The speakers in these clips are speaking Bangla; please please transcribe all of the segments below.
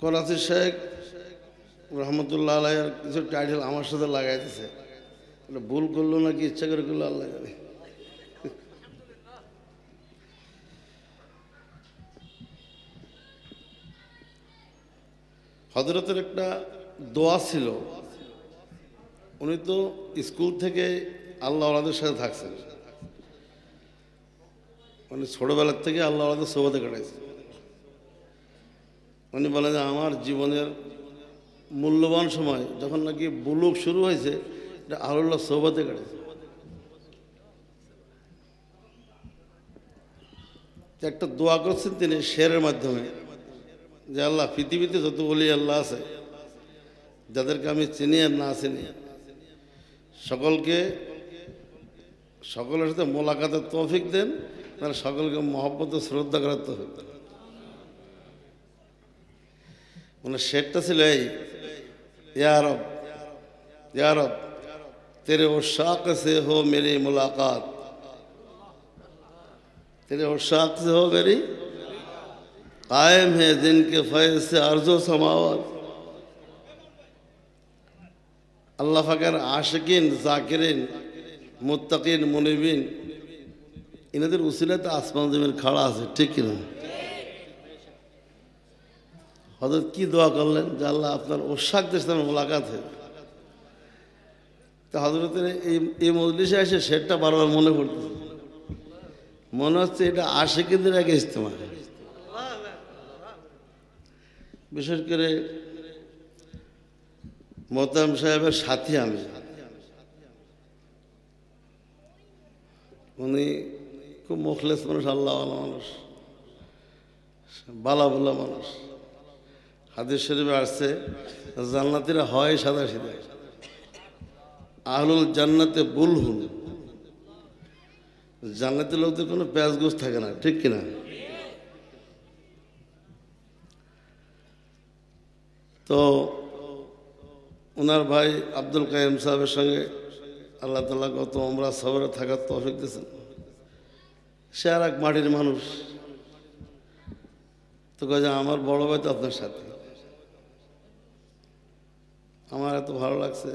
করাচি শেখ রহমতুল্লাহ আল্লাহের কিছু টাইটেল আমার সাথে লাগাইতেছে ভুল করলো নাকি ইচ্ছা করে করলো আল্লাহ জানে হজরতের একটা দোয়া ছিল উনি তো স্কুল থেকে আল্লাহ আলাদের সাথে থাকছেন মানে ছোটোবেলার থেকে আল্লাহ আলাদের সোভাতে কাটাইছেন উনি বলেন যে আমার জীবনের মূল্যবান সময় যখন নাকি বুলুক শুরু হয়েছে এটা আল্লাহ সোহবতে কেটেছে একটা দোয়া করছেন তিনি শেরের মাধ্যমে যে আল্লাহ পৃথিবীতে যত বলি আল্লাহ আছে যাদেরকে আমি চিনি আর না চিনি সকলকে সকলের সাথে মোলাকাতের তৌফিক দেন তারা সকলকে মহব্বত শ্রদ্ধা করার তৌফিক দেন ওনার শেরটা ছিল এই ইয়ারব ইয়ারব তেরে ও শাক সে হো মেরি মুলাকাত তেরে ও শাক সে হো মেরি কায়েম হে جن কে ফয়েজ সে عرض و আল্লাহ ফাকের আশকিন জাকিরিন মুত্তাকিন মুনিবিন এনাদের উসিলাতে আসমান জমিন খাড়া আছে ঠিক কিনা হজরত কি দোয়া করলেন যে আল্লাহ আপনার ওশাকদের সাথে মোলাকাত হয়ে তা হজরতের এই এই মজলিসে এসে সেটটা বারবার মনে করতেছে মনে হচ্ছে এটা আশেকিদের আগে ইস্তেমা বিশেষ করে মোতাম সাহেবের সাথী আমি উনি খুব মুখলেস মানুষ আল্লাহওয়ালা মানুষ বালা বলা মানুষ হাদিস শরীফে আসছে জান্নাতিরা হয় সাদা সিদা আহলুল জান্নাতে বুল হুন জান্নাতের লোকদের কোনো গোস থাকে না ঠিক কিনা তো ওনার ভাই আব্দুল কায়েম সাহেবের সঙ্গে আল্লাহ তালা গত আমরা সবরে থাকার তফিক দিয়েছেন সে আর এক মাটির মানুষ তো কাজে আমার বড় ভাই তো আপনার সাথে আমার এত ভালো লাগছে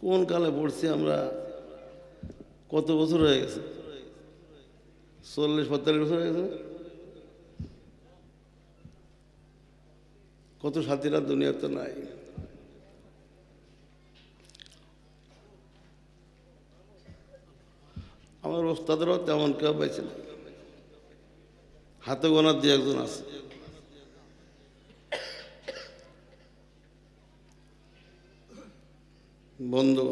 কোন কালে পড়ছি আমরা কত বছর হয়ে গেছে চল্লিশ পঁয়তাল্লিশ বছর হয়ে গেছে কত সাথীরা দুনিয়াতে নাই আমার ওস্তাদেরও তেমন কেউ পাইছে না হাতে গোনার দু একজন আছে বন্ধু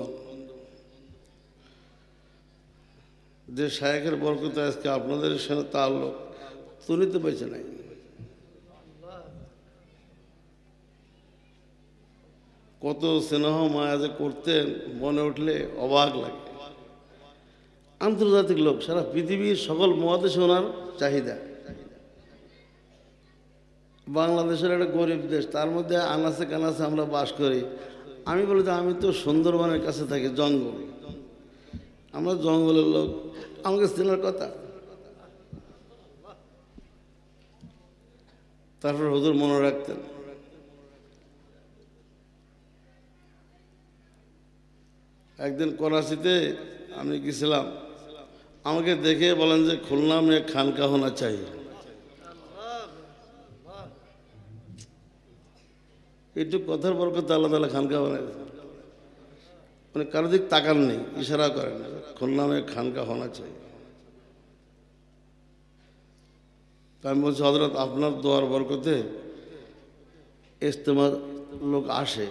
যে শায়কের বরকত আজকে আপনাদের সঙ্গে তাল্লুক তুমি তো পেয়েছে নাই কত স্নেহ মায়া যে করতেন মনে উঠলে অবাক লাগে আন্তর্জাতিক লোক সারা পৃথিবীর সকল মহাদেশে ওনার চাহিদা বাংলাদেশের একটা গরিব দেশ তার মধ্যে আনাসে কানাসে আমরা বাস করি আমি বলি আমি তো সুন্দরবনের কাছে থাকি জঙ্গল আমরা জঙ্গলের লোক আমাকে চেনার কথা তারপর হুজুর মনে রাখতেন একদিন করাচিতে আমি গেছিলাম আমাকে দেখে বলেন যে খুলনা মেয়ে খানকাহনা চাই একটু কথার বরকত আল্লাহ তালা খানকা বানাই মানে কারো দিক তাকান নেই ইশারা করেন না খুলনামে খানকা হওয়া চাই আমি বলছি হজরত আপনার দোয়ার বরকতে ইস্তেমার লোক আসে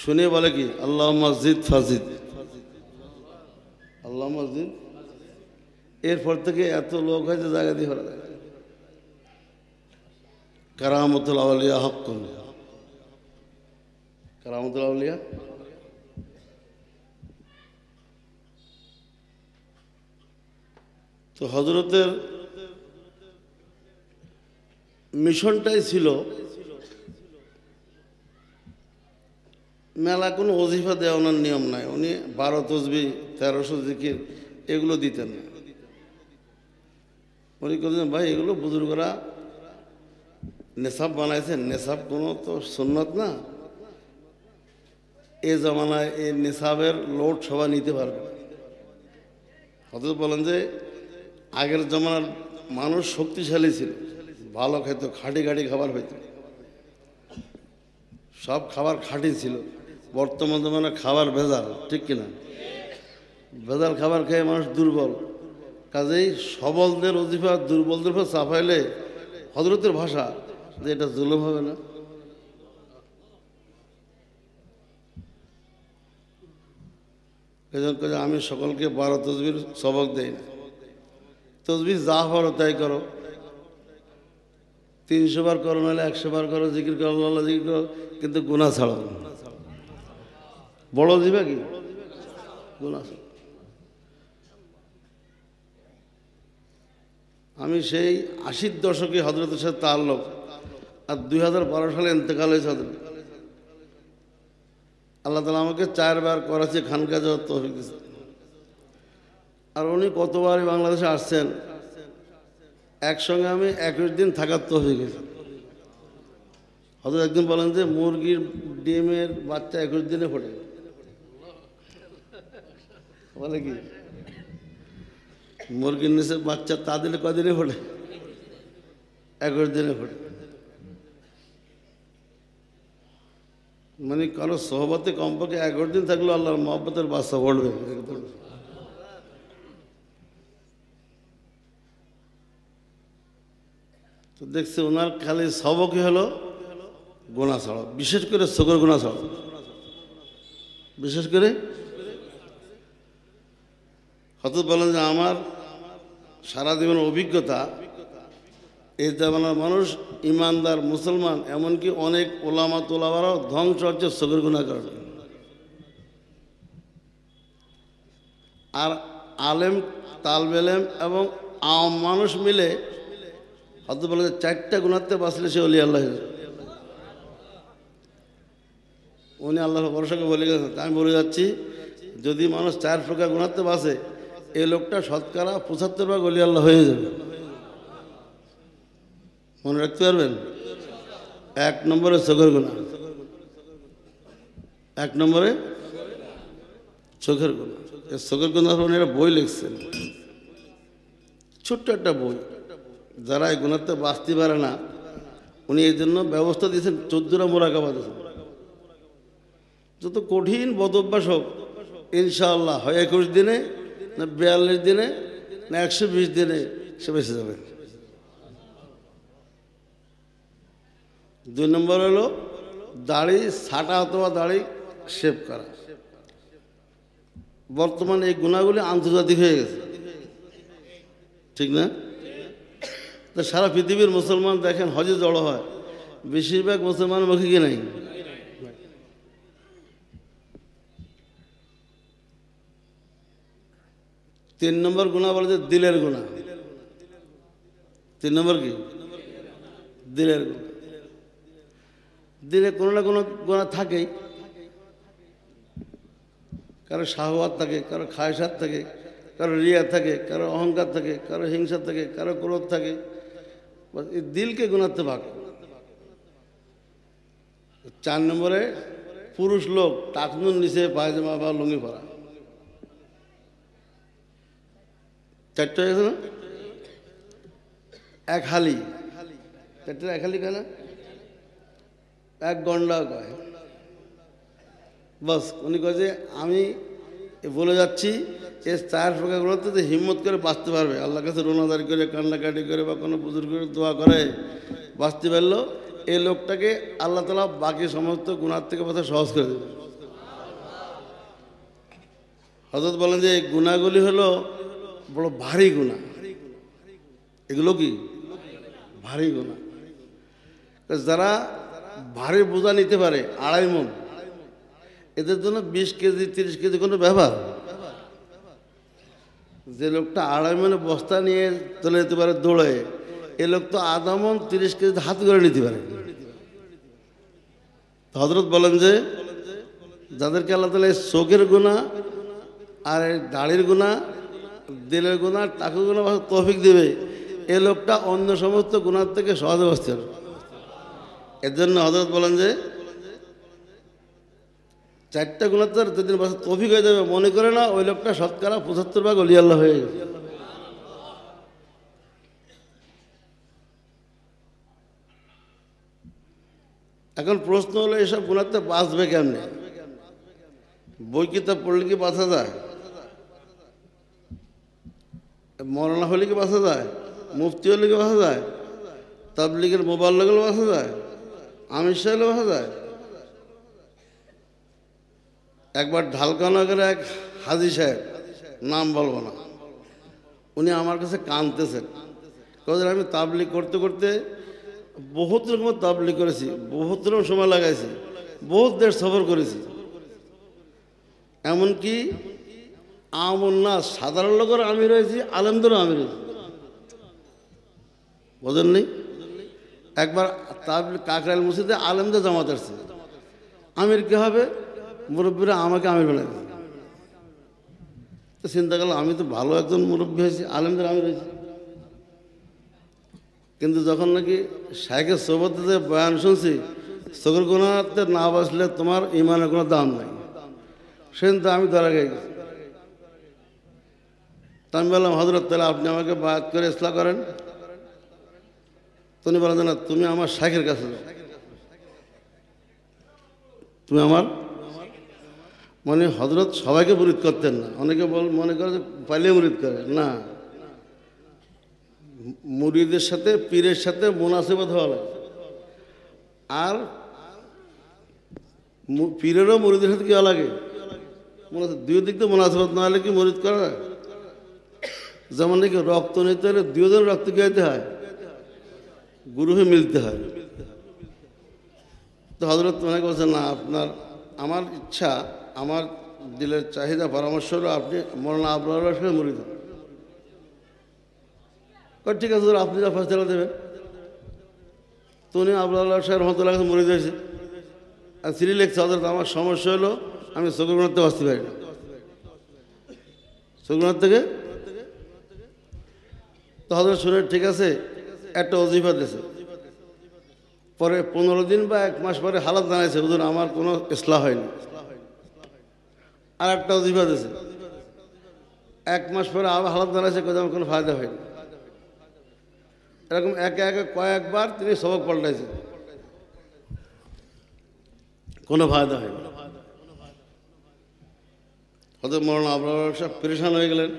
শুনে বলে কি আল্লাহ মসজিদ ফাজিদ আল্লাহ মসজিদ এরপর থেকে এত লোক হয়েছে জায়গা দিয়ে যায় কারামতুল আওয়ালিয়া হক কমে কালামতুল্লাহ তো হজরতের মিশনটাই ছিল মেলা কোনো অজিফা দেওয়া ওনার নিয়ম নাই উনি বারো তসবি তেরোশো জিকির এগুলো দিতেন না উনি করছেন ভাই এগুলো বুজুর্গরা নেশাব বানাইছেন নেশাব কোনো তো সুন্নত না এ জমানায় এই নিসাবের লোড সবাই নিতে পারবে অথচ বলেন যে আগের জমানার মানুষ শক্তিশালী ছিল ভালো খেত খাঁটি খাঁটি খাবার হইত সব খাবার খাঁটি ছিল বর্তমান জমানে খাবার ভেজাল ঠিক কিনা ভেজাল খাবার খেয়ে মানুষ দুর্বল কাজেই সবলদের অজিফা দুর্বলদের উপর চাপাইলে হজরতের ভাষা যে এটা জুলুম হবে না এজন্য করে আমি সকলকে বারো তসবির সবক দেই না তসবির যা পারো তাই করো তিনশো বার করো নাহলে একশো বার করো জিকির করো আল্লাহ জিকির করো কিন্তু গুণা ছাড়ো বড় দিবে কি গুণা আমি সেই আশির দশকে হজরতের সাথে লোক আর দুই হাজার বারো সালে ইন্তেকাল হয়েছে হজরত আল্লাহ তালা আমাকে চারবার করাচি খানকা যত আর উনি কতবারই বাংলাদেশে আসছেন একসঙ্গে আমি একুশ দিন থাকার তো হয়ে গেছি হয়তো একদিন বলেন যে মুরগির ডিমের বাচ্চা একুশ দিনে ফোটে বলে কি মুরগির নিচে বাচ্চা তা দিলে কদিনে ফোটে একুশ দিনে ফোটে মানে কারো সহবাতে কমপক্ষে এগারো দিন থাকলেও আল্লাহর মহব্বতের বাসা বলবে তো দেখছি ওনার খালি সবকই হলো গোনা বিশেষ করে শকর গোনা বিশেষ করে হয়তো বলেন যে আমার সারা জীবনের অভিজ্ঞতা এই জামানার মানুষ ইমানদার মুসলমান এমনকি অনেক ওলামা তোলাবারাও ধ্বংস হচ্ছে সবের গুণা কারণে আর আলেম তালবেলেম এবং আম মানুষ মিলে অত বলে চারটা গুণাতে বাঁচলে সে অলি আল্লাহ উনি আল্লাহ ভরসাকে বলে গেছেন আমি বলে যাচ্ছি যদি মানুষ চার প্রকার গুণাতে বাসে এই লোকটা শতকরা পঁচাত্তর ভাগ অলি আল্লাহ হয়ে যাবে মনে রাখতে পারবেন এক নম্বরে চোখের গুণা এক নম্বরে চোখের গুণা চোখের গুণার মানে একটা বই লিখছেন ছোট্ট একটা বই যারা এই গুণাতে বাঁচতে পারে না উনি এই জন্য ব্যবস্থা দিয়েছেন চোদ্দরা মোরাকাবাদ যত কঠিন বদভ্যাস হোক ইনশাআল্লাহ হয় একুশ দিনে না বিয়াল্লিশ দিনে না একশো বিশ দিনে সে বেঁচে যাবে দুই নম্বর হলো দাড়ি ছাটা অথবা দাড়ি শেভ করা বর্তমানে এই গুণাগুলি আন্তর্জাতিক হয়ে গেছে ঠিক না তো সারা পৃথিবীর মুসলমান দেখেন হজে জড়ো হয় বেশিরভাগ মুসলমান মুখে কি নাই তিন নম্বর গুণা বলে যে দিলের গুণা তিন নম্বর কি দিলের গুণা দিলে কোনো না কোনো গোনা থাকেই কারো শাহওয়াত থাকে কারো খায়সাত থাকে কারো রিয়া থাকে কারো অহংকার থাকে কারো হিংসা থাকে কারো ক্রোধ থাকে দিলকে গুণাতে ভাগ চার নম্বরে পুরুষ লোক টাকনুর নিচে পায়জামা বা লুঙ্গি পরা চারটে হয়েছে না এক হালি চারটে এক হালি কেনা এক গন্ডা কয় বস উনি কয় যে আমি বলে যাচ্ছি যে চার ফাঁকাগুলোতে তো হিম্মত করে বাঁচতে পারবে আল্লাহ কাছে রোনাদারি করে কান্নাকাটি করে বা কোনো পুজোর করে দোয়া করে বাঁচতে পারলো এই লোকটাকে আল্লাহ তালা বাকি সমস্ত গুণার থেকে কথা সহজ করে দেবে হজরত বলেন যে গুণাগুলি হলো বড় ভারী গুণা এগুলো কি ভারী গুণা যারা ভারী বোঝা নিতে পারে আড়াই মন এদের জন্য বিশ কেজি তিরিশ কেজি কোনো ব্যবহার যে লোকটা আড়াই মনে বস্তা নিয়ে চলে যেতে পারে দৌড়ে এ লোক তো আধা মন তিরিশ কেজি হাত করে নিতে পারে হজরত বলেন যে যাদেরকে আল্লাহ তালে চোখের গুণা আর দাড়ির গুণা দিলের গুণা টাকা গুণা তৌফিক দেবে এ লোকটা অন্য সমস্ত গুণার থেকে সহজে বসতে পারে এর জন্য হজরত বলেন যে চারটা গুণাত্তর যেদিন দুদিন বছর তফিক হয়ে যাবে মনে করে না ওই লোকটা শতকরা পঁচাত্তর ভাগ অলিয়াল্লাহ হয়ে গেছে এখন প্রশ্ন হলো এসব গুণাতে বাঁচবে কেমনে বই কিতাব পড়লে কি বাঁচা যায় মরণা হলে কি বাঁচা যায় মুফতি হলে কি বাঁচা যায় তাবলিগের মোবাইল লাগলে বাঁচা যায় আমিষ তৈল ভাজা একবার ঢালকানগরে এক হাজি সাহেব নাম বলবো না উনি আমার কাছে কানতেছেন কারণ আমি তাবলিক করতে করতে বহুত রকমের তাবলিক করেছি বহুত রকম সময় লাগাইছি বহুত দেশ সফর করেছি এমনকি আমন না সাধারণ লোকের আমি রয়েছি আলেমদেরও আমি রয়েছি নেই একবার তার কাকরাইল মসজিদে আলেমদের জামাত আসছে আমির কী হবে মুরব্বীরা আমাকে আমির বলে তো চিন্তা করলাম আমি তো ভালো একজন মুরব্বী হয়েছি আলেমদের আমির হয়েছি কিন্তু যখন নাকি শাহেখের সোবতে বয়ান শুনছি সকল গুণাতে না বাঁচলে তোমার ইমানের কোনো দাম নাই সেদিন তো আমি ধরা গেছি তা আমি বললাম হজরত তাহলে আপনি আমাকে বাদ করে ইসলা করেন তো উনি বলেন না তুমি আমার শাখের কাছে যাও তুমি আমার মানে হজরত সবাইকে মুরিদ করতেন না অনেকে বল মনে করে যে পাইলে মুরিদ করে না মুরিদের সাথে পীরের সাথে মোনাসেবত হওয়া লাগে আর পীরেরও মুরিদের সাথে কেউ লাগে দুই দিক তো মোনাসেবত না হলে কি মুরিদ করা যেমন নাকি রক্ত নিতে হলে দিন রক্ত খাইতে হয় গুরুহে মিলতে হয় তো হজরত মনে করছে না আপনার আমার ইচ্ছা আমার দিলের চাহিদা পরামর্শ হলো আপনি মরনা আবরার সঙ্গে মরিদ হন ঠিক আছে আপনি যা ফেসলা দেবেন তো উনি আবরাল্লাহ সাহেব রহমতুল্লাহ মরিদ দিয়েছে আর সিরি লেখছে হজরত আমার সমস্যা হলো আমি শকুরনাথতে বাঁচতে পারি না শকুরনাথ থেকে তো হজরত শুনে ঠিক আছে একটা অজিফা দিয়েছে পরে পনেরো দিন বা এক মাস পরে হালাত জানাইছে হুজুর আমার কোনো ইসলাম হয়নি আর একটা অজিফা দিয়েছে এক মাস পরে আবার হালাত জানাইছে কোথাও কোনো ফায়দা হয়নি এরকম একে একে কয়েকবার তিনি সবক পাল্টাইছেন কোনো ফায়দা হয়নি হয়তো মরণ আবার সাহেব পরেশান হয়ে গেলেন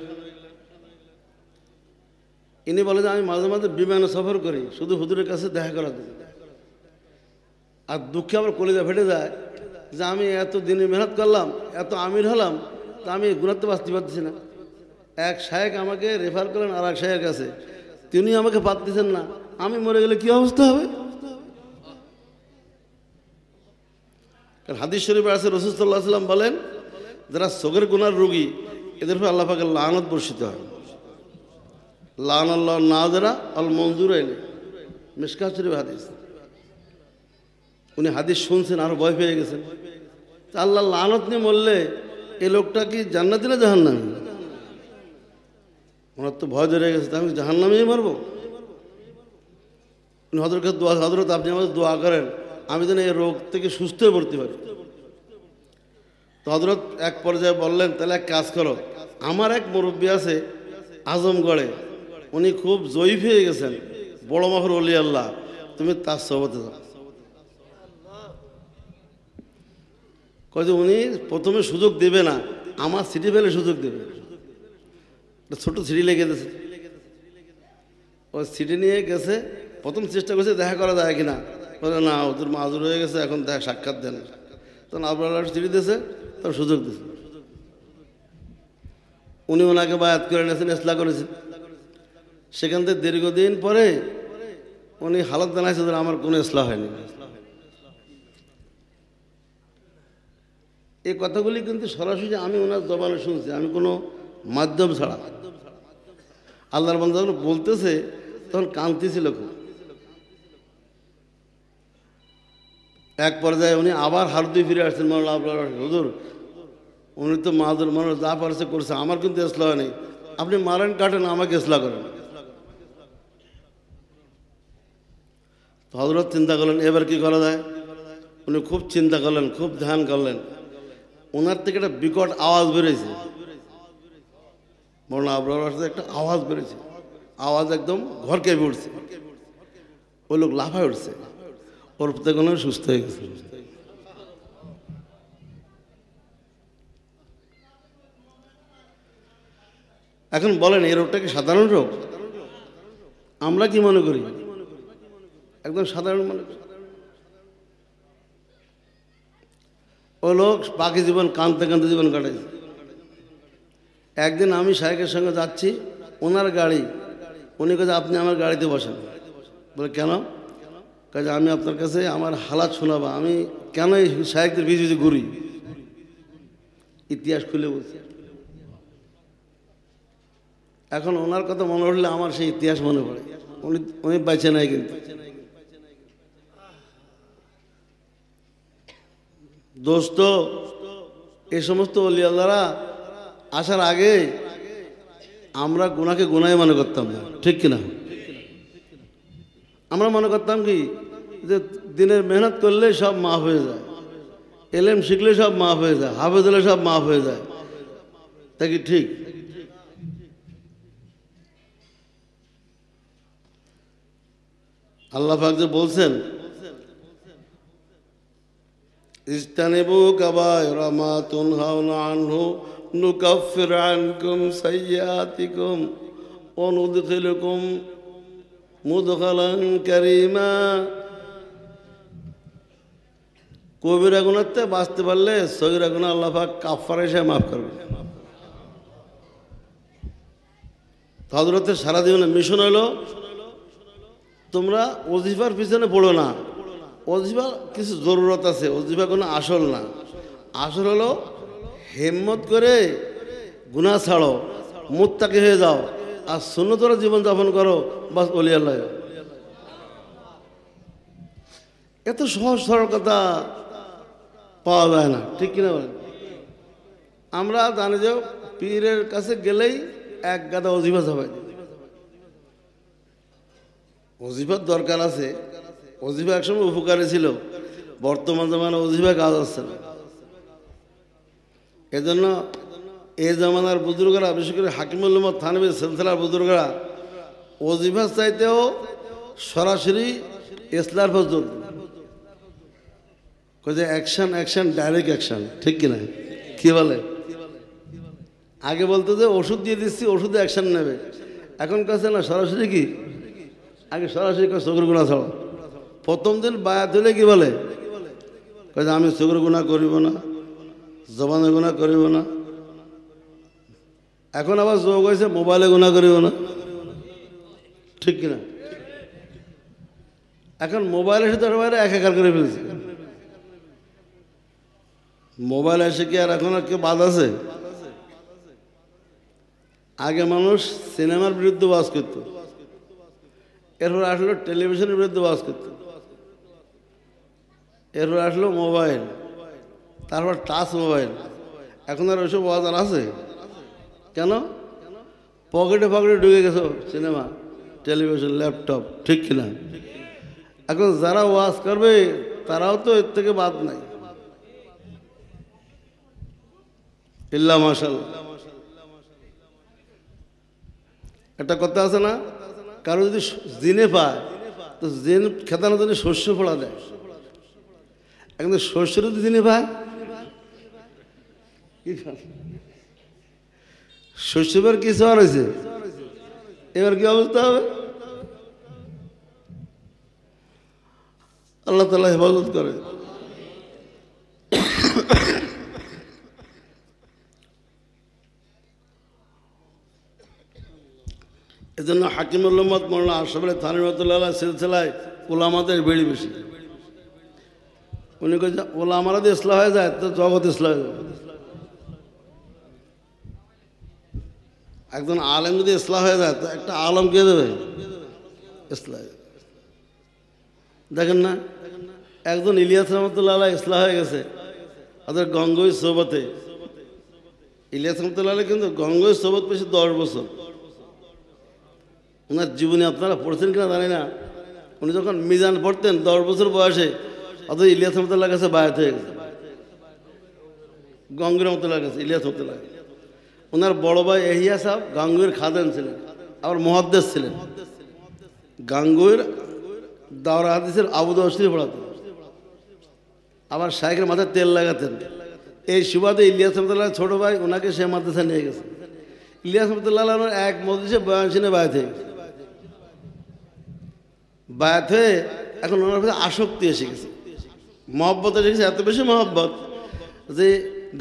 ইনি বলে যে আমি মাঝে মাঝে বিমানে সফর করি শুধু হুদুরের কাছে দেখা করা জন্য আর দুঃখে আমার কলিজা ফেটে যায় যে আমি এত দিনে মেহনত করলাম এত আমির হলাম তা আমি গুণাতে বাঁচতে পারতেছি না এক শায়েক আমাকে রেফার করলেন আর এক শায়ের কাছে তিনি আমাকে পাততেছেন না আমি মরে গেলে কী অবস্থা হবে কারণ হাদিস শরীফ আছে রসুল্লাহ সাল্লাম বলেন যারা সোগের গুনার রোগী এদের ফলে আল্লাহ পাকে লানত বর্ষিত হয় লান আল্লাহ নাজরা আল মঞ্জুর আইনে মিসকা শরীফ হাদিস উনি হাদিস শুনছেন আরও ভয় পেয়ে গেছেন তা আল্লাহ লানত নিয়ে বললে এ লোকটা কি জান্নাতি না জাহান্নামি ওনার তো ভয় ধরে গেছে আমি জাহান্নামেই মারবো উনি হজরতকে দোয়া হজরত আপনি আমাদের দোয়া করেন আমি যেন এই রোগ থেকে সুস্থ হয়ে পড়তে পারি তো হজরত এক পর্যায়ে বললেন তাহলে এক কাজ করো আমার এক মুরব্বী আছে আজমগড়ে উনি খুব জয়ীফ হয়ে গেছেন বড় মাহর অলি আল্লাহ তুমি তার সহবতে যাও কয়ে উনি প্রথমে সুযোগ দেবে না আমার সিটি ফেলে সুযোগ দেবে ছোট সিটি লেগে গেছে ও সিটি নিয়ে গেছে প্রথম চেষ্টা করছে দেখা করা যায় কিনা বলে না ওদের মাজুর হয়ে গেছে এখন দেখা সাক্ষাৎ দেন তখন আবরাল্লাহ সিটি দিয়েছে তার সুযোগ দিয়েছে উনি ওনাকে বায়াত করে নিয়েছেন এসলা করেছেন সেখান থেকে দীর্ঘদিন পরে উনি হালত জানাইছে যে আমার কোনো ইসলাম হয়নি এই কথাগুলি কিন্তু সরাসরি আমি ওনার জবানে শুনছি আমি কোনো মাধ্যম ছাড়া আল্লাহর বন্ধু যখন বলতেছে তখন কাঁদতেছিল খুব এক পর্যায়ে উনি আবার হারদুই ফিরে আসছেন মনে আপনার হুজুর উনি তো মাদুর মানুষ যা পারছে করছে আমার কিন্তু এসলা হয়নি আপনি মারেন কাটেন আমাকে ইসলা করেন তো হজরত চিন্তা করলেন এবার কি করা যায় উনি খুব চিন্তা করলেন খুব ধ্যান করলেন ওনার থেকে একটা বিকট আওয়াজ বেরিয়েছে মরনা আবরার আসতে একটা আওয়াজ বেড়েছে আওয়াজ একদম ঘরকে উঠছে ওই লোক লাফায় উঠছে ওর কোনো সুস্থ হয়ে গেছে এখন বলেন এই রোগটা কি সাধারণ রোগ আমরা কি মনে করি একদম সাধারণ মানুষ ও লোক বাকি জীবন কাঁদতে কাঁদতে জীবন কাটে একদিন আমি সাহেবের সঙ্গে যাচ্ছি ওনার গাড়ি উনি কাজে আপনি আমার গাড়িতে বসেন বলে কেন কাজে আমি আপনার কাছে আমার হালাত শোনাবা আমি কেন এই সাহেকদের বিজি বিজি ঘুরি ইতিহাস খুলে বলছি এখন ওনার কথা মনে পড়লে আমার সেই ইতিহাস মনে পড়ে উনি উনি বাইছে নাই কিন্তু দোস্ত এ সমস্ত অলিয়াল্লারা আসার আগে আমরা গুনাকে গুণায় মনে করতাম না ঠিক কিনা আমরা মনে করতাম কি যে দিনের মেহনত করলে সব মাফ হয়ে যায় এলেম শিখলে সব মাফ হয়ে যায় হাফেজ হলে সব মাফ হয়ে যায় তা কি ঠিক আল্লাহ ফাকজে বলছেন ইস্তানিবু ইস্তানেবু কাবায় রামাতুন হাউন আনহু নুকাফির আনকুম সাইয়াতিকুম অনুদখিলকুম মুদখালান কারিমা কবিরা গুণাতে বাঁচতে পারলে সগিরা গুণা আল্লাহা কাফার এসে মাফ করবে হজরতের সারাদিন মিশন হলো তোমরা ওজিফার পিছনে পড়ো না অজিফা কিছু জরুরত আছে অজিফা কোনো আসল না আসল হলো হেম্মত করে গুণা ছাড়ো মুত্তাকে হয়ে যাও আর সুন্নতর জীবনযাপন করো বাস অলিয়াল্লাহ এত সহজ সরল কথা পাওয়া যায় না ঠিক কিনা বলেন আমরা জানি যে পীরের কাছে গেলেই এক গাদা অজিফা ছাপাই অজিফার দরকার আছে অজিফা একসময় উপকারী ছিল বর্তমান জমানা অজিফা কাজ আসছে না এজন্য এ জামানার বুজুর্গরা বিশেষ করে হাকিমুল থানবীর সেলসেলার বুজুর্গরা অজিফা চাইতেও সরাসরি ইসলার ফর যোগ যে অ্যাকশন অ্যাকশন ডাইরেক্ট অ্যাকশন ঠিক কিনা কি বলে আগে বলতো যে ওষুধ দিয়ে দিচ্ছি ওষুধে অ্যাকশন নেবে এখন কাছে না সরাসরি কি আগে সরাসরি চোখের গুণা ছাড়া প্রথম দিন বায়া দিলে কি বলে কে আমি চুকুর গুণা করিব না জবানে গুণা করিব না এখন আবার যোগ হয়েছে মোবাইলে গুণা করিব না ঠিক কিনা এখন মোবাইলের সাথে এক একার করে ফেলছে মোবাইল এসে কি আর এখন আর কেউ বাদ আছে আগে মানুষ সিনেমার বিরুদ্ধে বাস করত এরপর আসলে টেলিভিশনের বিরুদ্ধে বাস করতো এরপর আসলো মোবাইল তারপর টাচ মোবাইল এখন আর ওইসব বাজার আছে কেন পকেটে পকেটে ঢুকে গেছো সিনেমা টেলিভিশন ল্যাপটপ ঠিক কিনা এখন যারা ওয়াজ করবে তারাও তো এর থেকে বাদ নাই ইল্লা মাসাল একটা কথা আছে না কারো যদি জিনে পায় তো জেন খেতানো যদি শস্য ফোড়া দেয় এখন তো শ্বশুরও দিদিনি ভাই শ্বশুরবার কি সবার হয়েছে এবার কি অবস্থা হবে আল্লাহ তালা হেফাজত করে এজন্য হাকিমুল্লমত মোল্লা আশরাফ আলী থানিমতুল্লাহ সিলসিলায় ওলামাদের ভিড় বেশি উনি কে ওলা আমার তো ইসলাম হয়ে যায় তো জগৎ ইসলাম হয়ে যাবে একজন আলেম যদি ইসলাম হয়ে যায় তো একটা আলম কে দেবে ইসলাম দেখেন না একজন ইলিয়াস রহমতুল্লাহ ইসলাম হয়ে গেছে আদের গঙ্গই সোবতে ইলিয়াস রহমতুল্লাহ কিন্তু গঙ্গই সোবত পেয়েছে দশ বছর ওনার জীবনে আপনারা পড়ছেন কিনা জানি না উনি যখন মিজান পড়তেন দশ বছর বয়সে অর্থাৎ ইলিয়াস রহমতুল্লাহ কাছে বায়াত হয়ে গেছে গঙ্গি রহমতুল্লাহ কাছে ইলিয়াস রহমতুল্লাহ ওনার বড় ভাই এহিয়া সাহেব গাঙ্গুয়ের খাদেন ছিলেন আবার মহাদ্দেশ ছিলেন গাঙ্গুয়ের দাওয়ার হাদিসের আবুদ শরীফ পড়াতেন আবার শাইখের মাথায় তেল লাগাতেন এই সুবাদে ইলিয়াস রহমতুল্লাহ ছোট ভাই ওনাকে সে মাদ্রাসায় নিয়ে গেছে ইলিয়াস রহমতুল্লাহ আলমের এক মসজিদে বয়ান শুনে বায়াত হয়ে গেছে বায়াত হয়ে এখন ওনার আসক্তি এসে গেছে মহব্বতে রেখেছে এত বেশি মহব্বত যে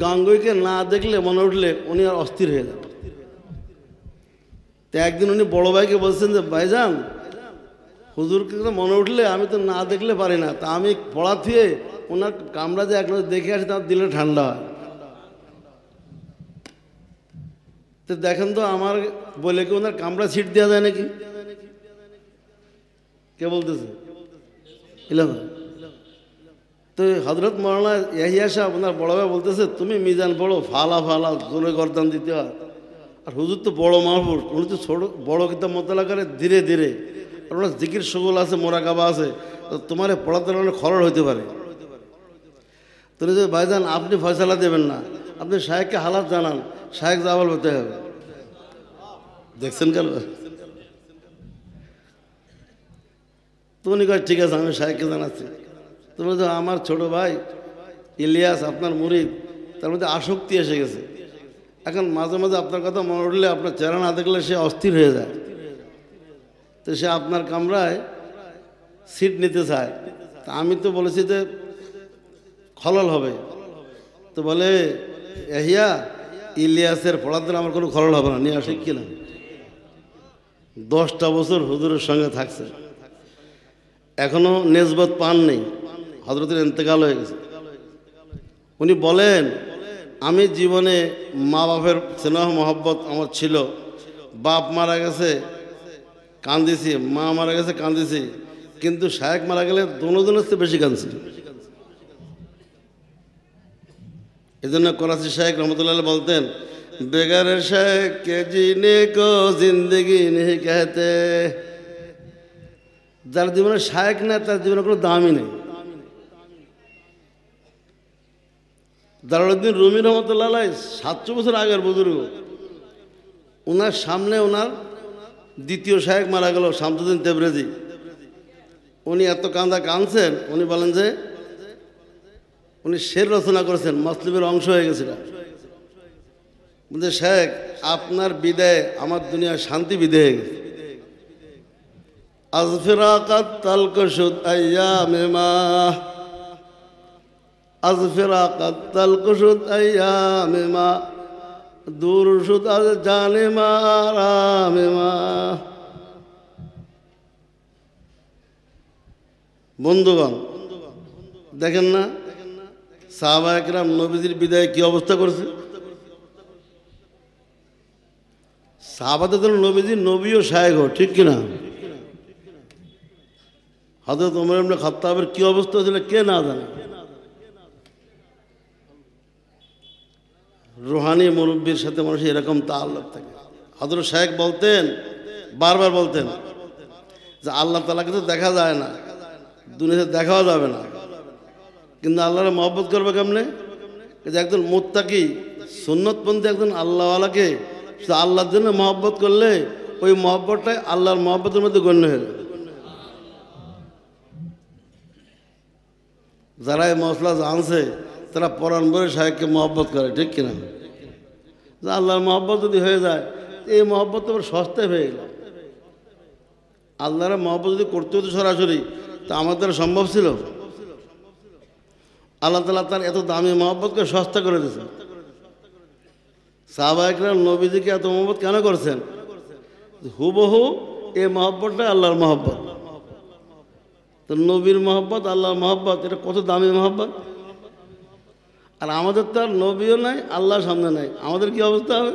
গাঙ্গুইকে না দেখলে মনে উঠলে উনি আর অস্থির হয়ে যান তো একদিন উনি বড় ভাইকে বলছেন যে ভাইজান হুজুরকে মনে উঠলে আমি তো না দেখলে পারি না তা আমি পড়া থিয়ে ওনার কামরা যে একবার দেখে আসি তার দিলে ঠান্ডা হয় তো দেখেন তো আমার বলে কি ওনার কামড়া ছিট দেওয়া যায় নাকি কে বলতেছে তো হজরত মৌলানা ইয়াহিয়া সাহেব বড় ভাই বলতেছে তুমি মিজান বড় ফালা ফালা জোরে গরদান দিতে হয় আর হুজুর তো বড় মাহবুর উনি তো ছোট বড় কিন্তু মোতলা করে ধীরে ধীরে আর ওনার জিকির সগুল আছে মোরাকাবা আছে তো তোমার পড়াতে অনেক খরচ হইতে পারে তুমি যদি ভাইজান আপনি ফয়সালা দেবেন না আপনি শাহেককে হালাত জানান শাহেক জাবাল হতে হবে দেখছেন কেন তো উনি কয় ঠিক আছে আমি শাহেককে জানাচ্ছি তো বলে আমার ছোট ভাই ইলিয়াস আপনার মুরিদ তার মধ্যে আসক্তি এসে গেছে এখন মাঝে মাঝে আপনার কথা মনে উঠলে আপনার চেহারা না দেখলে সে অস্থির হয়ে যায় তো সে আপনার কামরায় সিট নিতে চায় তা আমি তো বলেছি যে খলল হবে তো বলে এহিয়া ইলিয়াসের পড়ার আমার কোনো খলল হবে না নিয়ে আসে কিনা দশটা বছর হুজুরের সঙ্গে থাকছে এখনও নেজবত পান নেই হজরতের এন্তেকাল হয়ে গেছে উনি বলেন আমি জীবনে মা বাপের স্নেহ মহব্বত আমার ছিল বাপ মারা গেছে কান্দিছি মা মারা গেছে কান্দিছি কিন্তু শায়েক মারা গেলে দুজনের চেয়ে বেশি কাঁদছি এই জন্য করাচি শাহেক রহমতুল্লাহ বলতেন বেগার শাহেক কে জিন্দগি নেই কেহতে যার জীবনে শায়েক না তার জীবনে কোনো দামই নেই দারুদ্দিন রুমি রহমতুল্লাহ সাতশো বছর আগের বুজুর্গ ওনার সামনে ওনার দ্বিতীয় সাহেব মারা গেল শামসুদ্দিন তেবরেজি উনি এত কান্দা কাঁদছেন উনি বলেন যে উনি শের রচনা করেছেন মসলিমের অংশ হয়ে গেছিল বলতে শেখ আপনার বিদায় আমার দুনিয়া শান্তি বিদায় হয়ে গেছে আইয়া মেমা أظفر قد تلقشت أيام ما دورشت আজ জানে آرام ما বন্ধুগণ দেখেন না সাহাবা একরাম নবীজির বিদায় কি অবস্থা করেছে সাহাবাদের জন্য নবীজি নবী ও সায়গ ঠিক কিনা হজরত এমনি খাত্তাবের কি অবস্থা ছিল কে না জানে রুহানি মুরব্বীর সাথে মানুষের এরকম তাল্লুক থাকে হজর শেখ বলতেন বারবার বলতেন যে আল্লাহ তালাকে তো দেখা যায় না দুনিয়াতে দেখাও যাবে না কিন্তু আল্লাহর মহব্বত করবে কেমনে যে একজন মোত্তাকি সুন্নতপন্থী একজন আল্লাহওয়ালাকে শুধু আল্লাহর জন্য মহব্বত করলে ওই মহব্বতটাই আল্লাহর মহব্বতের মধ্যে গণ্য হয়ে যাবে যারা এই মশলা জানছে তারা পরাণ বলে সাহেবকে মহব্বত করে ঠিক কিনা আল্লাহর মহব্বত যদি হয়ে যায় এই মহব্বত তো সস্তায় হয়ে গেল আল্লাহর মহব্বত যদি করতে হতো সরাসরি তা আমাদের সম্ভব ছিল আল্লাহ তালা তার এত দামি মহব্বতকে সস্তা করে দিয়েছে সাহবাহিকরা নবীজিকে এত মহব্বত কেন করছেন হুবহু এই মহব্বতটা আল্লাহর মহব্বত তো নবীর মহব্বত আল্লাহর মহব্বত এটা কত দামি মহব্বত আর আমাদের তো আর নবীও নাই আল্লাহ সামনে নাই আমাদের কি অবস্থা হবে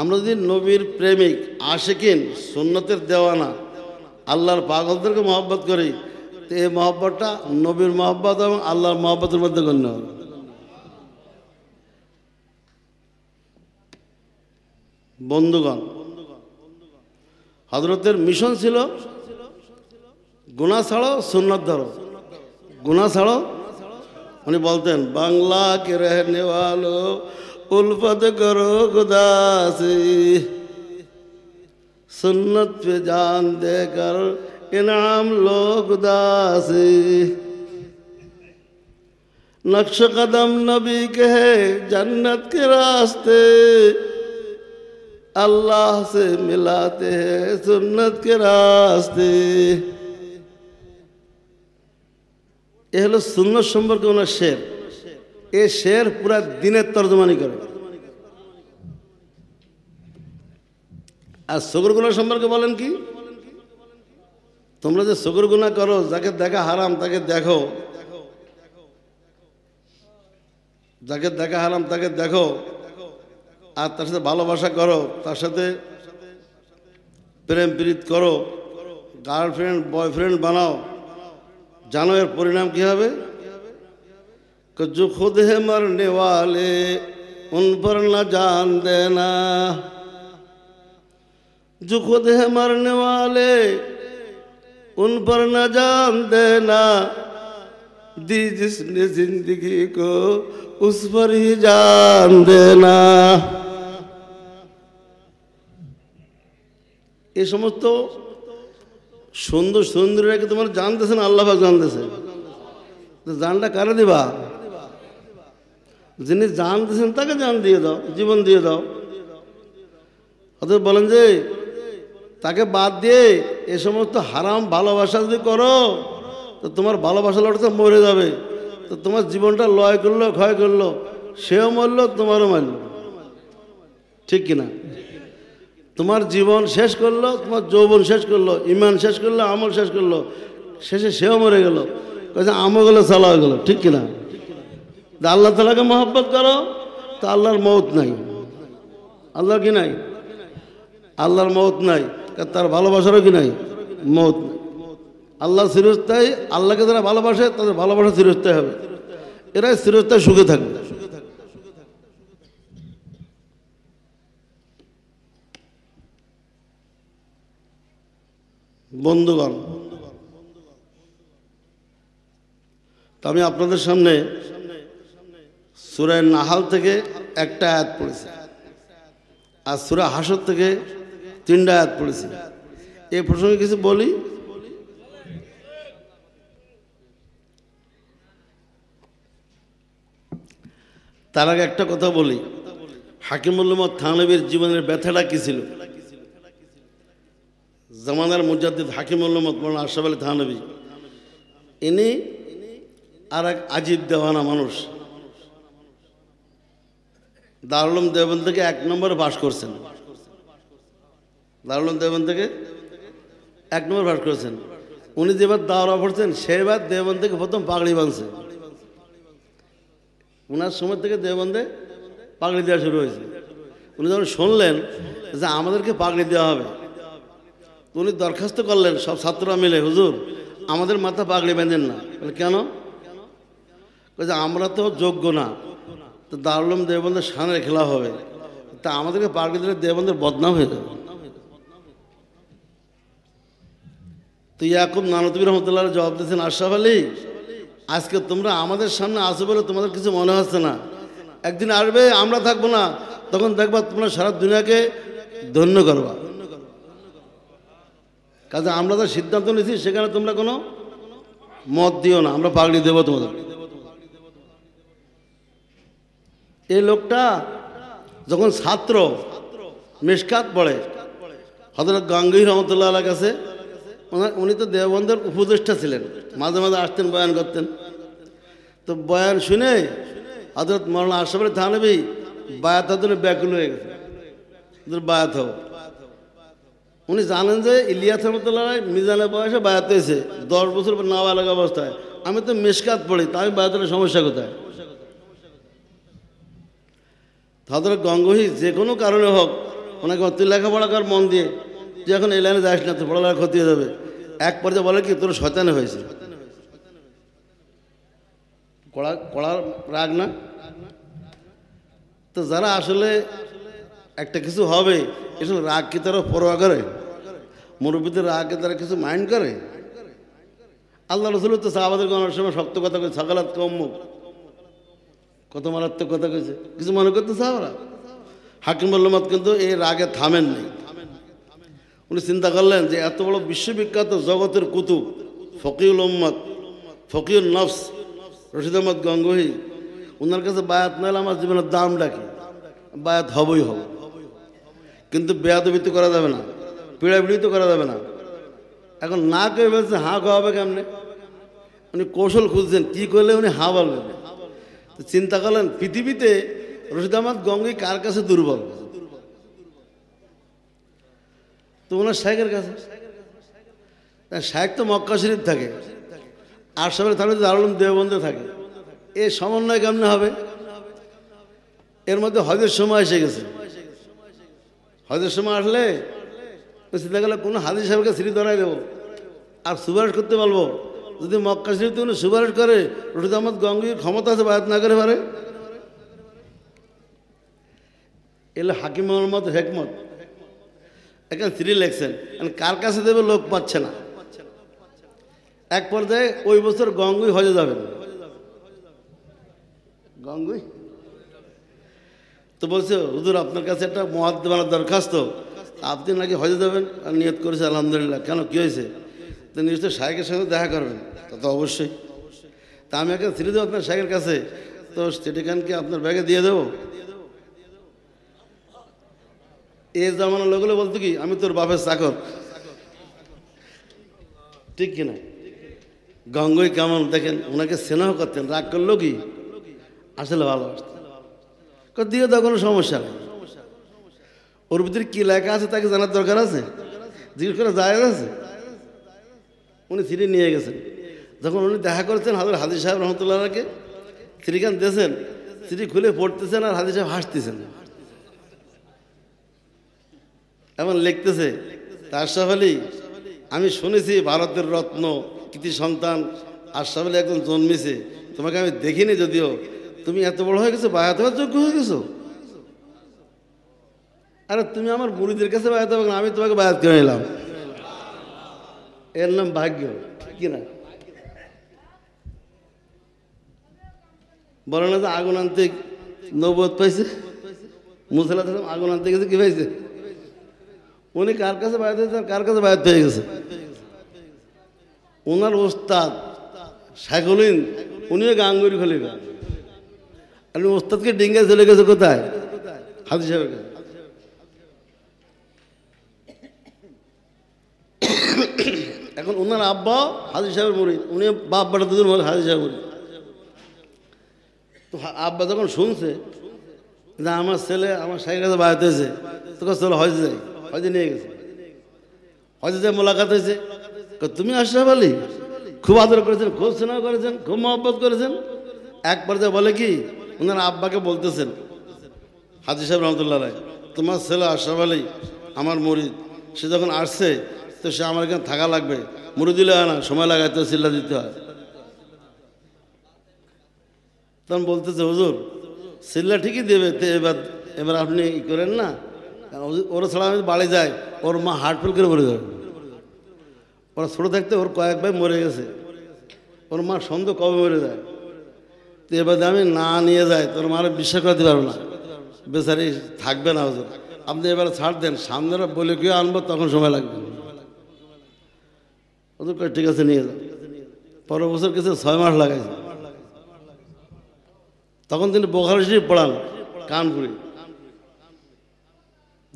আমরা যদি নবীর প্রেমিক আশেকিন সুন্নতের দেওয়ানা আল্লাহর পাগলদেরকে মহব্বত করি তো এই মহব্বতটা নবীর মহব্বত এবং আল্লাহর মহব্বতের মধ্যে গণ্য হবে বন্ধুগণ হজরতের মিশন ছিল গুণা ছাড়ো সুন্নত ধরো গুণা ছাড়ো उन्हें बोलते हैं बांग्ला के रहने वालों उल्फत करो खुदा सुन्नत पे जान देकर इनाम लो खुदा नक्श कदम नबी के है जन्नत के रास्ते अल्लाह से मिलाते हैं सुन्नत के रास्ते এ হলো সুন্দর সম্পর্কে ওনার শের এ শের পুরা দিনের তর্জমানি করে আর সগর গুণা সম্পর্কে বলেন কি তোমরা যে সগর গুণা করো যাকে দেখা হারাম তাকে দেখো যাকে দেখা হারাম তাকে দেখো আর তার সাথে ভালোবাসা করো তার সাথে প্রেম প্রীত করো গার্লফ্রেন্ড বয়ফ্রেন্ড বানাও জানো এর পরিণাম কি হবে जो खुद है मरने वाले उन पर न जान देना जो खुद है मरने वाले उन पर न जान देना दी जिसने जिंदगी को उस पर ही जान देना ये समझ तो সুন্দর সুন্দরীরাকে তোমার জানতেছেন আল্লাহ জানতেছে জানটা কারে দিবা যিনি জানতেছেন তাকে জান দিয়ে দাও জীবন দিয়ে দাও অথচ বলেন যে তাকে বাদ দিয়ে এ সমস্ত হারাম ভালোবাসা যদি করো তো তোমার ভালোবাসা লড়তে মরে যাবে তো তোমার জীবনটা লয় করলো ক্ষয় করলো সেও মরল তোমারও মারল ঠিক কিনা তোমার জীবন শেষ করলো তোমার যৌবন শেষ করলো ইমান শেষ করলো আমল শেষ করলো শেষে সেও মরে গেল কাছে আমগুলো চালা গেল ঠিক কিনা আল্লাহ তালাকে মহব্বত করো তা আল্লাহর মত নাই আল্লাহ কি নাই আল্লাহর মত নাই তার ভালোবাসারও কি নাই মত নাই আল্লাহ চিরস্থায়ী আল্লাহকে যারা ভালোবাসে তাদের ভালোবাসা চিরস্থায়ী হবে এরাই চিরস্থায় সুখে থাকবে বন্ধুগণ তা আমি আপনাদের সামনে সুরায় নাহাল থেকে একটা আয়াত পড়েছি আর সুরা হাসর থেকে তিনটা আয়াত পড়েছি এ প্রসঙ্গে কিছু বলি তার আগে একটা কথা বলি হাকিমুল্লমদ থানবীর জীবনের ব্যথাটা কী ছিল জামানার মুজাদ্দিদ হাকিমুল্লা মতমুল আশরাফ আলী থানবী ইনি আর এক আজিব দেওয়ানা মানুষ দারুলম দেবন থেকে এক নম্বরে বাস করছেন দারুলম দেবন থেকে এক নম্বর বাস করছেন উনি যেবার দাওয়া পড়ছেন সেবার দেবন থেকে প্রথম পাগড়ি বাঁধছে ওনার সময় থেকে দেবন্দে পাগড়ি দেওয়া শুরু হয়েছে উনি যখন শুনলেন যে আমাদেরকে পাগড়ি দেওয়া হবে তো উনি দরখাস্ত করলেন সব ছাত্ররা মিলে হুজুর আমাদের মাথা পাগড়ি বেঁধেন না কেন যে আমরা তো যোগ্য না তো দারুলম দেবন্দের সানের খেলা হবে তা আমাদেরকে পাগড়ি দিলে দেবন্দের বদনাম হয়ে যাবে তো ইয়াকুব নানতবী রহমতুল্লাহ জবাব দিয়েছেন আশরাফ আলী আজকে তোমরা আমাদের সামনে আসো বলে তোমাদের কিছু মনে হচ্ছে না একদিন আসবে আমরা থাকবো না তখন দেখবা তোমরা সারা দুনিয়াকে ধন্য করবা কাজে আমরা যা সিদ্ধান্ত নিয়েছি সেখানে তোমরা কোনো মত দিও না আমরা পাগড়ি দেবো তোমাদের এই লোকটা যখন ছাত্র মেশকাত পড়ে হজরত গাঙ্গি রহমতুল্লাহ কাছে মানে উনি তো দেবন্ধের উপদেষ্টা ছিলেন মাঝে মাঝে আসতেন বয়ান করতেন তো বয়ান শুনে হজরত মৌলানা আশরাফ থানবি বায়াত হাতুনে ব্যাকুল হয়ে গেছে বায়াত হোক উনি জানেন যে ইলিয়া রহমতুল্লাহ মিজানের বয়সে বায়াত হয়েছে দশ বছর নাবালক অবস্থায় আমি তো মেসকাত পড়ি তা আমি বায়াতের সমস্যা কোথায় তাদের গঙ্গহী যে কোনো কারণে হোক ওনাকে অত লেখাপড়া কর মন দিয়ে তুই এখন এই লাইনে যাস না তোর পড়ালেখা ক্ষতি হয়ে যাবে এক পর্যায়ে বলে কি তোর শয়তানে হয়েছে কড়া কড়ার রাগ না তো যারা আসলে একটা কিছু হবে এসব রাগ কি তারা পরোয়া করে মুরব্বীদের রাগকে তারা কিছু মাইন্ড করে আল্লাহ রসুল তো সাহাবাদের অনেক সময় শক্ত কথা কয়েছে সকালাত কম্মুক কত মারাত্মক কথা কয়েছে কিছু মনে করতো সাহাবারা হাকিম আল্লমত কিন্তু এই রাগে থামেন নাই উনি চিন্তা করলেন যে এত বড় বিশ্ববিখ্যাত জগতের কুতুব ফকিউল ওম্মদ ফকিউল নফস রশিদ আহমদ গঙ্গোহী ওনার কাছে বায়াত নাহলে আমার জীবনের দাম ডাকি বায়াত হবই হবে কিন্তু বেয়া তো করা যাবে না পিড়াপিড়ি তো করা যাবে না এখন না কে বলছে হাঁ খাওয়াবে কেমনে উনি কৌশল খুঁজছেন কি করলে উনি হাঁ বলবেন তো চিন্তা করলেন পৃথিবীতে রশিদামাদ আহমদ গঙ্গি কার কাছে দুর্বল তো ওনার শাহের কাছে শাহেক তো মক্কা শরীফ থাকে আর সবাই থাকলে দারুল দেহবন্ধে থাকে এ সমন্বয় কেমনে হবে এর মধ্যে হজের সময় এসে গেছে হজের সময় আসলে সেটা গেলে কোনো হাদি সাহেবকে শ্রী ধরাই দেবো আর সুপারিশ করতে বলবো যদি মক্কা শরীফতে তুমি সুপারিশ করে রশিদ আহমদ গঙ্গির ক্ষমতা আছে বায়াত না করে পারে এলে হাকিম মোহাম্মদ হেকমত এখন স্ত্রী লেখছেন কার কাছে দেবে লোক পাচ্ছে না এক পর্যায়ে ওই বছর গঙ্গুই হজে যাবেন গঙ্গুই তো বলছে হুজুর আপনার কাছে একটা মহাদ্দার দরখাস্ত আপনি নাকি হজে যাবেন আর নিয়ত করেছে আলহামদুলিল্লাহ কেন কী হয়েছে তো নিশ্চয় শাহেকের সঙ্গে দেখা করবেন তা তো অবশ্যই তা আমি একটা ছেড়ে দেবো আপনার সাহেবের কাছে তো চিঠিখানকে আপনার ব্যাগে দিয়ে দেবো এ জামানার লোকগুলো বলতো কি আমি তোর বাপের চাকর ঠিক কিনা গঙ্গই কেমন দেখেন ওনাকে স্নেহ করতেন রাগ করলো কি আসলে ভালো দিয়ে দেওয়া কোনো সমস্যা নেই ওর ভিতরে কী লেখা আছে তাকে জানার দরকার আছে জিজ্ঞেস করা যায় আছে উনি থ্রি নিয়ে গেছেন যখন উনি দেখা করেছেন হাজার হাজির সাহেব রহমতুল্লাহকে শ্রীখান দিয়েছেন থ্রি খুলে পড়তেছেন আর হাজির সাহেব হাসতেছেন এমন লিখতেছে তার আলী আমি শুনেছি ভারতের রত্ন কৃতি সন্তান আর আলী একজন জন্মেছে তোমাকে আমি দেখিনি যদিও তুমি এত বড় হয়ে গেছো বায়াত হওয়ার যোগ্য হয়ে গেছো আরে তুমি আমার মুড়িদের কাছে বায়াত হবে না আমি তোমাকে বায়াত করে নিলাম এর নাম ভাগ্য ঠিক না বলে না যে আগুন আনতে নবদ পাইছে মুসাল্লা সালাম আগুন আনতে গেছে কি পাইছে উনি কার কাছে বায়াত হয়েছে কার কাছে বায়াত হয়ে গেছে ওনার ওস্তাদ সাইকলিন উনিও গাঙ্গুরি খলিফা আমি ওস্তাদকে ডেঙ্গে চলে গেছে কোথায় হাজি সাহেবের কাছে এখন ওনার আব্বা হাজির সাহেবের মরিদ উনি বাপ বাটা দুজন হাজির সাহেব মরিদ তো আব্বা যখন শুনছে যে আমার ছেলে আমার সাইকেল কাছে বাড়াতেছে তোকে চলো হজে যাই হজে নিয়ে গেছে হজে যায় মোলাকাত হয়েছে তুমি আশরাফ আলী খুব আদর করেছেন খুব স্নেহ করেছেন খুব মহব্বত করেছেন এক পর্যায়ে বলে কি ওনার আব্বাকে বলতেছেন হাজির সাহেব রহমতুল্লাহ রায় তোমার ছেলে আশরাফ আলী আমার মরিদ সে যখন আসছে তো সে আমার এখানে থাকা লাগবে মরিদিলে হয় না সময় লাগাইতে চিল্লা দিতে হয় তখন বলতেছে হুজুর সিল্লা ঠিকই দেবে তো এবার এবার আপনি ই করেন না ওরা ছাড়া আমি বাড়ি যাই ওর মা হার্ট ফেল করে মরে যাবে ওরা ছোটো থাকতে ওর কয়েক ভাই মরে গেছে ওর মা সন্দেহ কবে মরে যায় তো এবারে আমি না নিয়ে যাই তোর মারে বিশ্বাস করতে পারবো না বেচারি থাকবে না হজুর আপনি এবারে ছাড় দেন সামনেরা বলে কেউ আনবো তখন সময় লাগবে হজুর ঠিক আছে নিয়ে যাও পরের বছর কিছু ছয় মাস লাগাইছে তখন তিনি বোখারি পড়ান কানপুরে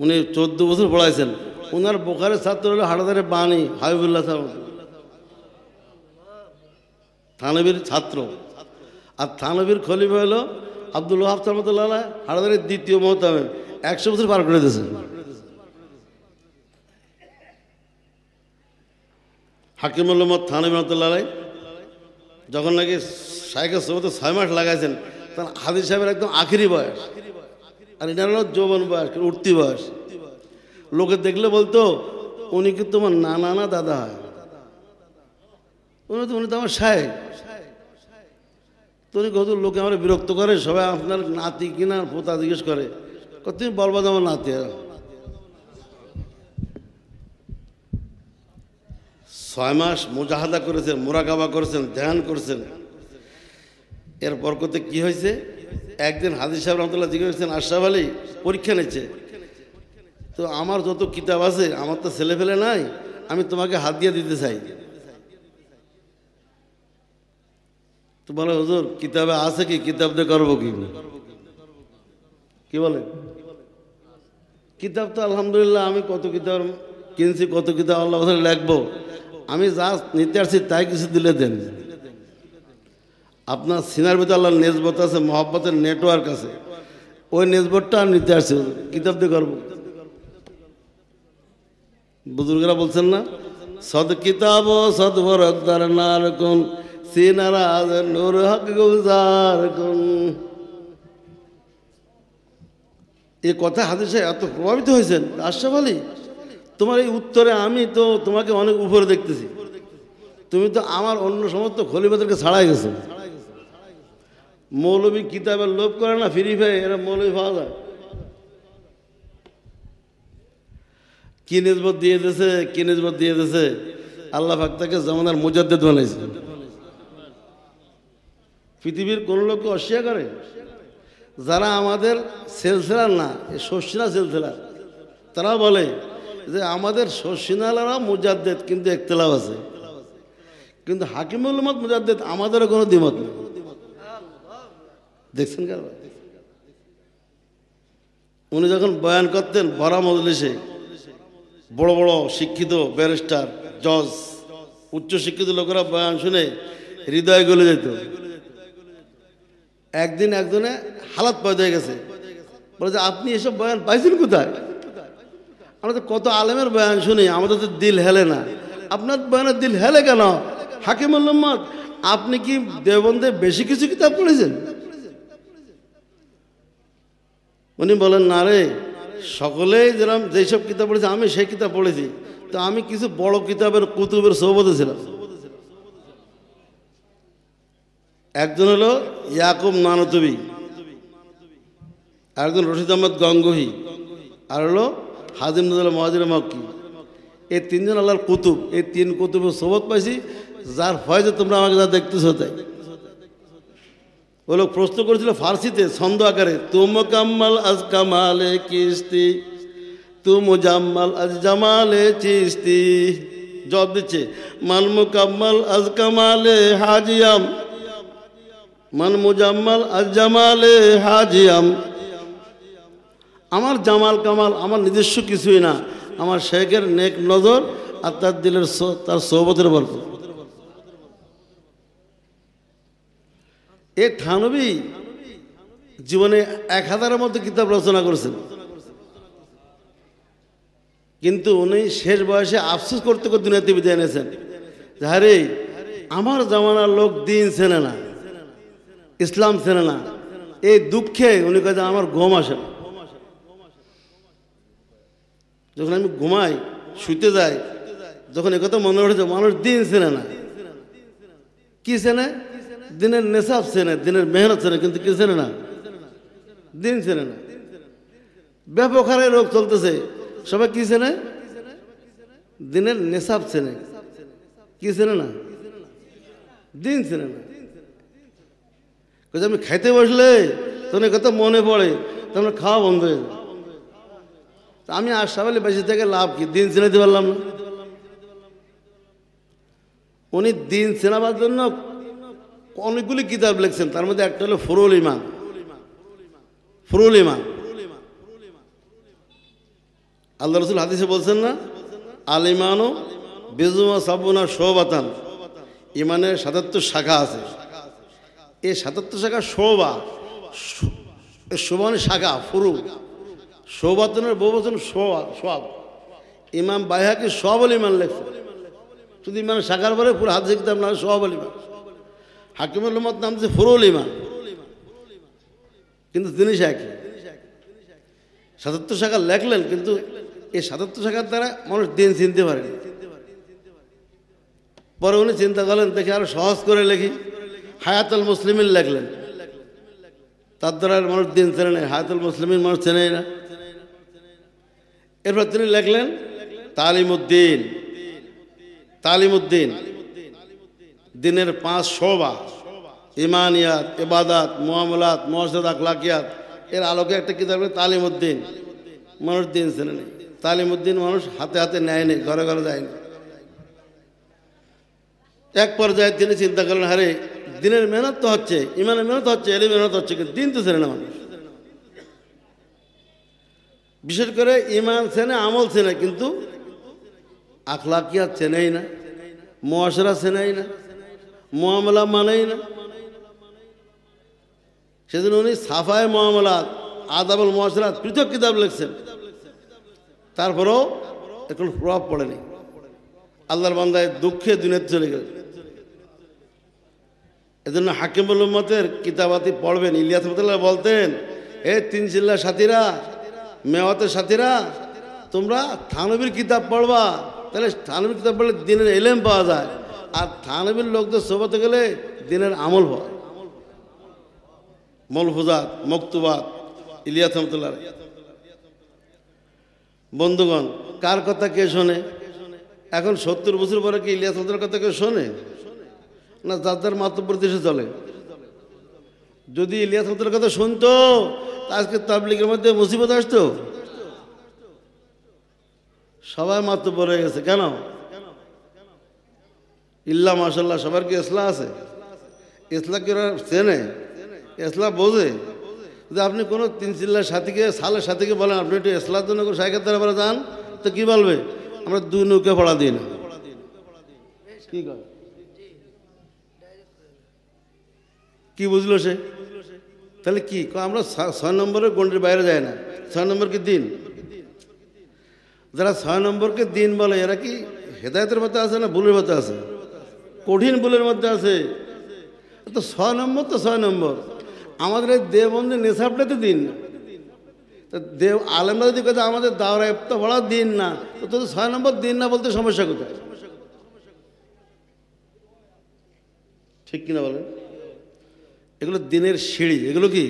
উনি চোদ্দ বছর পড়াইছেন ওনার বোখারের ছাত্র হলো ধারে বাণী হাবিবুল্লাহ সাহেব থানবীর ছাত্র আর থানবীর খলিফা হলো আব্দুল ওহাব সালমতুল্লাহ হারাদারের দ্বিতীয় মহতামে একশো বছর পার করে দিয়েছেন হাকিমুল থানবী রহমতুল্লাহ যখন নাকি শাইকের সোবতে ছয় মাস লাগাইছেন তখন হাদির সাহেবের একদম আখিরি বয়স আর এনার হলো যৌবন বয়স উঠতি বয়স লোকে দেখলে বলতো উনি কি তোমার নানা না দাদা হয় উনি তো উনি তো আমার সাহেব কত লোকে আমার বিরক্ত করে সবাই আপনার নাতি কিনা পোতা জিজ্ঞেস করে তুমি বলবা আমার নাতি ছয় মাস মোজাহাদা করেছেন মোরাকাবা করেছেন ধ্যান করেছেন এরপর করতে কি হয়েছে একদিন হাদিস সাহেব রহমতুল্লাহ জিজ্ঞেস করেছেন আশরাফ আলী পরীক্ষা নিচ্ছে তো আমার যত কিতাব আছে আমার তো ছেলে ফেলে নাই আমি তোমাকে হাত দিয়ে দিতে চাই তো বলে হুজুর কিতাবে আছে কি কিতাব দিয়ে করবো কি কি বলে কিতাব তো আলহামদুলিল্লাহ আমি কত কিতাব কিনছি কত কিতাব আল্লাহ লেখবো আমি যা নিতে আসছি তাই কিছু দিলে দেন আপনার সিনার ভিতরে আল্লাহ নেজবত আছে মহাব্বতের নেটওয়ার্ক আছে ওই নেজবতটা আমি নিতে আসছি কিতাব দিয়ে করবো বুজুর্গরা বলছেন না সদ কিতাব সদ বরকদার নারকন সিনারাজ নূর হক গুজার কুন এ কথা হাদিসে এত প্রভাবিত হয়েছেন আশরাফ আলী তোমার এই উত্তরে আমি তো তোমাকে অনেক উপরে দেখতেছি তুমি তো আমার অন্য সমস্ত খলিফাদেরকে ছাড়াই গেছো মৌলবী কিতাবের লোভ করে না ফিরি ফেয়ে এরা মৌলবী পাওয়া যায় কি নিজবত দিয়ে দিয়েছে কি নিজবত দিয়ে দিয়েছে আল্লাহ ফাক্তাকে জমানার মুজাদ্দেদ বানাইছে পৃথিবীর কোনো লোককে অস্বীকার করে যারা আমাদের সেলসেলার না শর্ষিনা সেলসেলা তারা বলে যে আমাদের শর্ষিনালারা মুজাদ্দেদ কিন্তু একতলাভ আছে কিন্তু হাকিমুল মত মুজাদ্দেদ আমাদেরও কোনো দ্বিমত নেই দেখছেন কেন উনি যখন বয়ান করতেন ভরা মজলিসে বড় বড় শিক্ষিত ব্যারিস্টার জজ উচ্চ শিক্ষিত লোকেরা বয়ান শুনে হৃদয় গলে যেত একদিন একজনে হালাত পয়দা হয়ে গেছে বলে যে আপনি এসব বয়ান পাইছেন কোথায় আমরা তো কত আলেমের বয়ান শুনি আমাদের তো দিল হেলে না আপনার বয়ানের দিল হেলে কেন হাকিম মোহাম্মদ আপনি কি দেবন্দে বেশি কিছু কিতাব পড়েছেন উনি বলেন না রে সকলেই যেরকম যেসব কিতাব পড়েছে আমি সেই কিতাব পড়েছি তো আমি কিছু বড় কিতাবের কুতুবের সৌবতে ছিলাম একজন হলো ইয়াকুব নানতবি আরেকজন রশিদ আহমদ গঙ্গোহি আর হলো হাজিম নজর মহাজির মক্কি এই তিনজন আল্লাহর কুতুব এই তিন কুতুবের সোবত পাইছি যার ফয়েজে তোমরা আমাকে যা দেখতেছো তাই ও লোক প্রশ্ন করেছিল ফার্সিতে ছন্দ আকারে কাম্মাল আজ কামালে কিস্তি জাম্মাল আজ জামালে চিস্তি জব দিচ্ছে কাম্মাল আজ কামালে হাজিয়াম মান মুজাম্মাল আজামালে হাজিয়াম আমার জামাল কামাল আমার নিজস্ব কিছুই না আমার শেখের নেক নজর আর তার দিলের তার সৌবতের বল এ থানবি জীবনে এক হাজারের মতো কিতাব রচনা করেছেন কিন্তু উনি শেষ বয়সে আফসোস করতে করতে দুনিয়াতে বিদায় এনেছেন হারে আমার জামানার লোক দিন সেনে না ইসলাম চেনে না এই দুঃখে উনি কাজে আমার ঘুম আসে না যখন আমি ঘুমাই শুতে যাই যখন একথা মনে উঠেছে মানুষ দিন চেনে না কি চেনে দিনের নেশাব চেনে দিনের মেহনত চেনে কিন্তু কি চেনে না দিন চেনে না ব্যাপক হারে রোগ চলতেছে সবাই কি চেনে দিনের নেশাব চেনে কি চেনে না দিন চেনে না কিন্তু আমি খাইতে বসলে তোমার কথা মনে পড়ে তোমরা খাওয়া বন্ধ হয়ে যায় আমি আর সাবালে বেঁচে থেকে লাভ কি দিন চেনাতে পারলাম না উনি দিন চেনাবার জন্য অনেকগুলি কিতাব লিখছেন তার মধ্যে একটা হলো ফুরুল ইমান ফুরুল ইমান আল্লাহ রসুল হাদিসে বলছেন না আল ইমানও বেজুমা সাবুনা শোবাতান ইমানের সাতাত্তর শাখা আছে এ সাতাত্তর শাখা শোভা শোভান শাখা ফুরু শোভাতনের বহু বচন সোয়া সব ইমাম বাইহাকে সব ইমান লেখ শুধু ইমান শাখার পরে পুরো হাত শিখতাম না সব ইমান হাকিমুল মত নাম যে ফুরুল ইমান কিন্তু তিনি শাখি সাতাত্তর শাখা লেখলেন কিন্তু এই সাতাত্তর শাখার দ্বারা মানুষ দিন চিনতে পারেনি পরে উনি চিন্তা করলেন দেখে আরো সহজ করে লেখি হায়াতুল মুসলিমিন লাগলেন তার দ্বারা মানুষ দিন চেনে নেই হায়াতুল মুসলিমিন মানুষ চেনেই না এরপর তিনি লেখলেন তালিমুদ্দিন উদ্দিন দিনের পাঁচ শোভা ইমানিয়াত এবাদাত মোয়ামলাত মহসাদ আখলাকিয়াত এর আলোকে একটা কিতাব তালিমুদ্দিন মানুষ দিন চেনে নেই তালিমুদ্দিন মানুষ হাতে হাতে নেয়নি ঘরে ঘরে যায়নি এক পর্যায়ে তিনি চিন্তা করলেন হারে দিনের মেহনত তো হচ্ছে ইমানের মেহনত হচ্ছে এলে মেহনত হচ্ছে কিন্তু দিন তো সেরে না মানুষ বিশেষ করে ইমান সেনে আমল সেনে কিন্তু আখলাকিয়া চেনেই না মহাসরা চেনেই না মহামেলা মানেই না সেদিন উনি সাফায় মোয়ামলাত আদাবল মহাসরাত পৃথক কিতাব লিখছেন তারপরেও এখন প্রভাব পড়েনি আল্লাহর বান্দায় দুঃখে দিনের চলে গেল এজন্য হাকিমুল উম্মতের কিতাবাতি পড়বেন ইলিয়াস মতলা বলতেন এ তিন জিল্লার সাথীরা মেওয়াতের সাথীরা তোমরা থানবীর কিতাব পড়বা তাহলে থানবীর কিতাব পড়লে দিনের এলেম পাওয়া যায় আর থানবীর লোকদের সোভাতে গেলে দিনের আমল হয় মলফুজাত মকতুবাত ইলিয়াস মতলার বন্ধুগণ কার কথা কে শোনে এখন সত্তর বছর পরে কি ইলিয়াস মতলার কথা কেউ শোনে না যার যার মাতব্বর দেশে চলে যদি ইলিয়াস মাতুর কথা শুনতো আজকে তাবলিকের মধ্যে মুসিবত আসতো সবাই মাতব্য হয়ে গেছে কেন ইল্লা মাসাল্লাহ সবার কি এসলা আছে এসলা কি ওরা চেনে এসলা বোঝে যদি আপনি কোনো তিন চিল্লার সাথীকে সালের সাথীকে বলেন আপনি একটু এসলার জন্য কোনো সাইকেল দ্বারা যান তো কী বলবে আমরা দুই নৌকে পড়া দিই না কী করে কি বুঝলো সে তাহলে কি আমরা ছয় নম্বরের গন্ডির বাইরে যায় না ছয় নম্বরকে দিন যারা ছয় নম্বরকে দিন বলে এরা কি হেদায়তের মধ্যে আছে না ভুলের মধ্যে আছে কঠিন ভুলের মধ্যে আছে তো ছয় নম্বর তো ছয় নম্বর আমাদের এই দেবন্ধের নেশাবটা তো দিন দেব আলমরা যদি কথা আমাদের দাওরা এত ভরা দিন না তো ছয় নম্বর দিন না বলতে সমস্যা কোথায় ঠিক কিনা বলেন এগুলো দিনের সিঁড়ি এগুলো কি